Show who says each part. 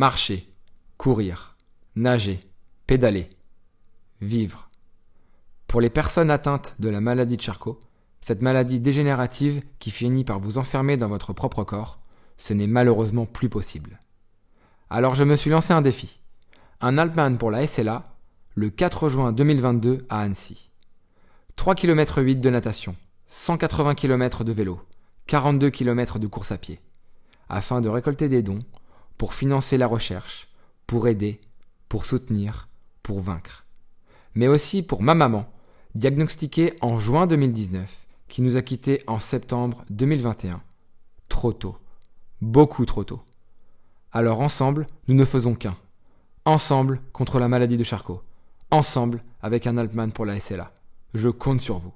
Speaker 1: marcher, courir, nager, pédaler, vivre. Pour les personnes atteintes de la maladie de Charcot, cette maladie dégénérative qui finit par vous enfermer dans votre propre corps, ce n'est malheureusement plus possible. Alors je me suis lancé un défi. Un Alpman pour la SLA, le 4 juin 2022 à Annecy. 3 km 8 de natation, 180 km de vélo, 42 km de course à pied, afin de récolter des dons pour financer la recherche, pour aider, pour soutenir, pour vaincre. Mais aussi pour ma maman, diagnostiquée en juin 2019, qui nous a quittés en septembre 2021. Trop tôt. Beaucoup trop tôt. Alors ensemble, nous ne faisons qu'un. Ensemble contre la maladie de Charcot. Ensemble avec un Altman pour la SLA. Je compte sur vous.